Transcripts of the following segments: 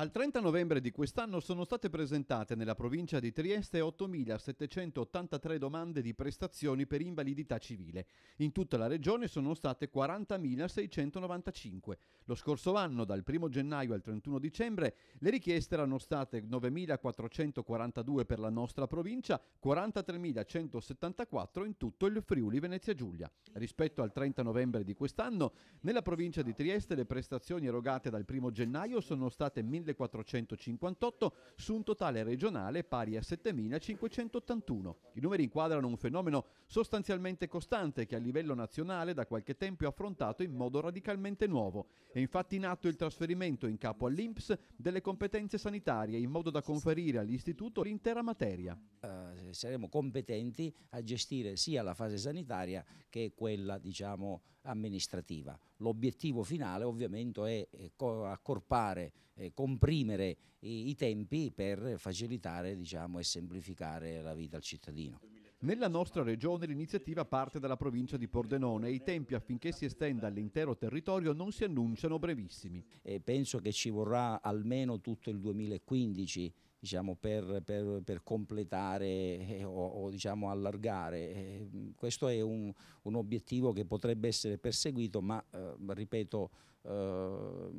Al 30 novembre di quest'anno sono state presentate nella provincia di Trieste 8.783 domande di prestazioni per invalidità civile. In tutta la regione sono state 40.695. Lo scorso anno, dal 1 gennaio al 31 dicembre, le richieste erano state 9.442 per la nostra provincia, 43.174 in tutto il Friuli Venezia Giulia. Rispetto al 30 novembre di quest'anno, nella provincia di Trieste le prestazioni erogate dal 1 gennaio sono state 1.000 1.458 su un totale regionale pari a 7.581. I numeri inquadrano un fenomeno sostanzialmente costante che a livello nazionale da qualche tempo è affrontato in modo radicalmente nuovo. È infatti in atto il trasferimento in capo all'INPS delle competenze sanitarie in modo da conferire all'istituto l'intera materia. Uh, saremo competenti a gestire sia la fase sanitaria che quella diciamo, amministrativa. L'obiettivo finale ovviamente è eh, accorpare, eh, comprimere i, tempi per facilitare diciamo, e semplificare la vita al cittadino. Nella nostra regione l'iniziativa parte dalla provincia di Pordenone e i tempi affinché si estenda all'intero territorio non si annunciano brevissimi. E penso che ci vorrà almeno tutto il 2015 diciamo, per, per, per, completare eh, o, o diciamo, allargare. Eh, questo è un, un, obiettivo che potrebbe essere perseguito, ma eh, ripeto, eh,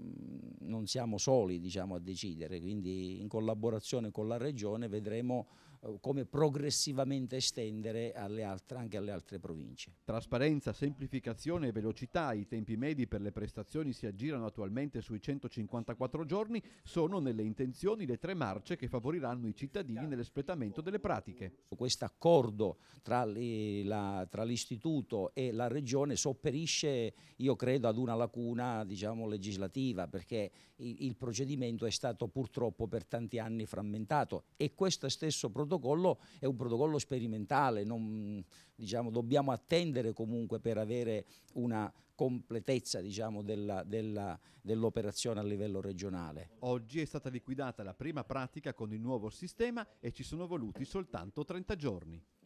non siamo soli diciamo, a decidere, quindi in collaborazione con la Regione vedremo eh, come progressivamente estendere alle altre, anche alle altre province. Trasparenza, semplificazione e velocità, i tempi medi per le prestazioni si aggirano attualmente sui 154 giorni, sono nelle intenzioni le tre marce che favoriranno i cittadini nell'espletamento delle pratiche. Questo accordo tra l'istituto e la regione sopperisce, io credo, ad una lacuna diciamo, legislativa perché il, il procedimento è stato purtroppo per tanti anni frammentato e questo stesso prodotto protocollo è un protocollo sperimentale, non, diciamo, dobbiamo attendere comunque per avere una completezza diciamo, dell'operazione dell a livello regionale. Oggi è stata liquidata la prima pratica con il nuovo sistema e ci sono voluti soltanto 30 giorni.